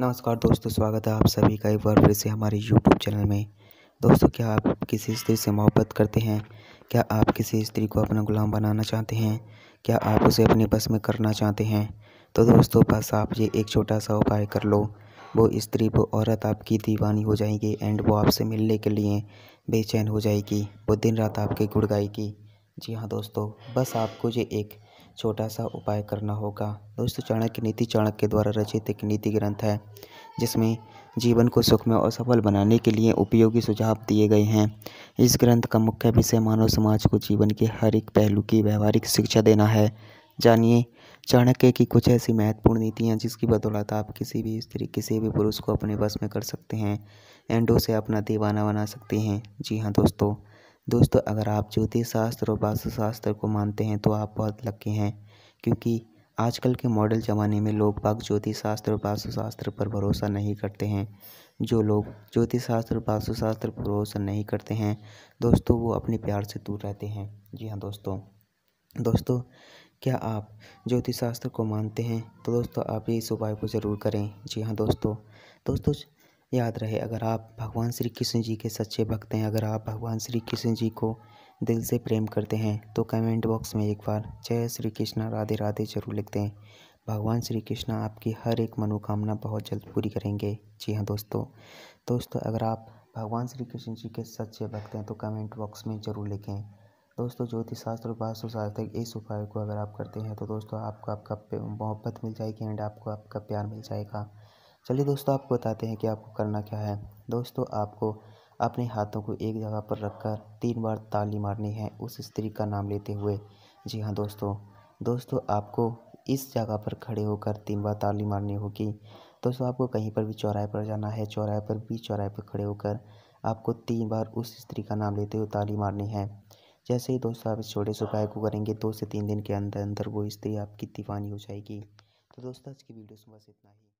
नमस्कार दोस्तों स्वागत है आप सभी का एक बार फिर से हमारे यूट्यूब चैनल में दोस्तों क्या आप किसी स्त्री से मोहब्बत करते हैं क्या आप किसी स्त्री को अपना गुलाम बनाना चाहते हैं क्या आप उसे अपने बस में करना चाहते हैं तो दोस्तों बस आप ये एक छोटा सा उपाय कर लो वो स्त्री वो औरत आपकी दीवानी हो जाएगी एंड वो आपसे मिलने के लिए बेचैन हो जाएगी वो दिन रात आपके गुड़ गाएगी जी हाँ दोस्तों बस आपको ये एक छोटा सा उपाय करना होगा दोस्तों चाणक्य नीति चाणक्य द्वारा रचित एक नीति ग्रंथ है जिसमें जीवन को सुखमय और सफल बनाने के लिए उपयोगी सुझाव दिए गए हैं इस ग्रंथ का मुख्य विषय मानव समाज को जीवन के हर एक पहलू की व्यवहारिक शिक्षा देना है जानिए चाणक्य की कुछ ऐसी महत्वपूर्ण नीतियाँ जिसकी बदौलत आप किसी भी स्त्री किसी भी पुरुष को अपने बस में कर सकते हैं एंडो से अपना दीवाना बना सकते हैं जी हाँ दोस्तों दोस्तों अगर आप ज्योतिष शास्त्र और वास्तु शास्त्र को मानते हैं तो आप बहुत लक्की हैं क्योंकि आजकल के मॉडल ज़माने में लोग बाग ज्योतिष शास्त्र और वास्तु शास्त्र पर भरोसा नहीं करते हैं जो लोग ज्योतिष शास्त्र और वास्तु शास्त्र पर भरोसा नहीं करते हैं दोस्तों वो अपने प्यार से दूर रहते हैं जी हाँ दोस्तों दोस्तों क्या आप ज्योतिष शास्त्र को मानते हैं तो दोस्तों आप इस उपाय को ज़रूर करें जी हाँ दोस्तों दोस्तों याद रहे अगर आप भगवान श्री कृष्ण जी के सच्चे भक्त हैं अगर आप भगवान श्री कृष्ण जी को दिल से प्रेम करते हैं तो कमेंट बॉक्स में एक बार जय श्री कृष्ण राधे राधे जरूर लिखते हैं भगवान श्री कृष्ण आपकी हर एक मनोकामना बहुत जल्द पूरी करेंगे जी हाँ दोस्तों दोस्तों अगर आप भगवान श्री कृष्ण जी के सच्चे भक्त हैं तो कमेंट बॉक्स में ज़रूर लिखें दोस्तों ज्योतिष शास्त्र और वास्तु शास्त्र इस उपाय को अगर आप करते हैं तो दोस्तों आपको आपका मोहब्बत मिल जाएगी एंड आपको आपका प्यार मिल जाएगा चलिए दोस्तों आपको बताते हैं कि आपको करना क्या है दोस्तों आपको अपने हाथों को एक जगह पर रखकर तीन बार ताली मारनी है उस स्त्री का नाम लेते हुए जी हाँ दोस्तों दोस्तों आपको इस जगह पर खड़े होकर तीन बार ताली मारनी होगी दोस्तों आपको कहीं पर भी चौराहे पर जाना है चौराहे पर भी चौराहे पर खड़े होकर आपको तीन बार उस स्त्री का नाम लेते हुए ताली मारनी है जैसे ही दोस्तों आप इस छोटे से उपाय को करेंगे दो से तीन दिन के अंदर अंदर वो स्त्री आपकी दीवानी हो जाएगी तो दोस्तों आज की वीडियो में बस इतना ही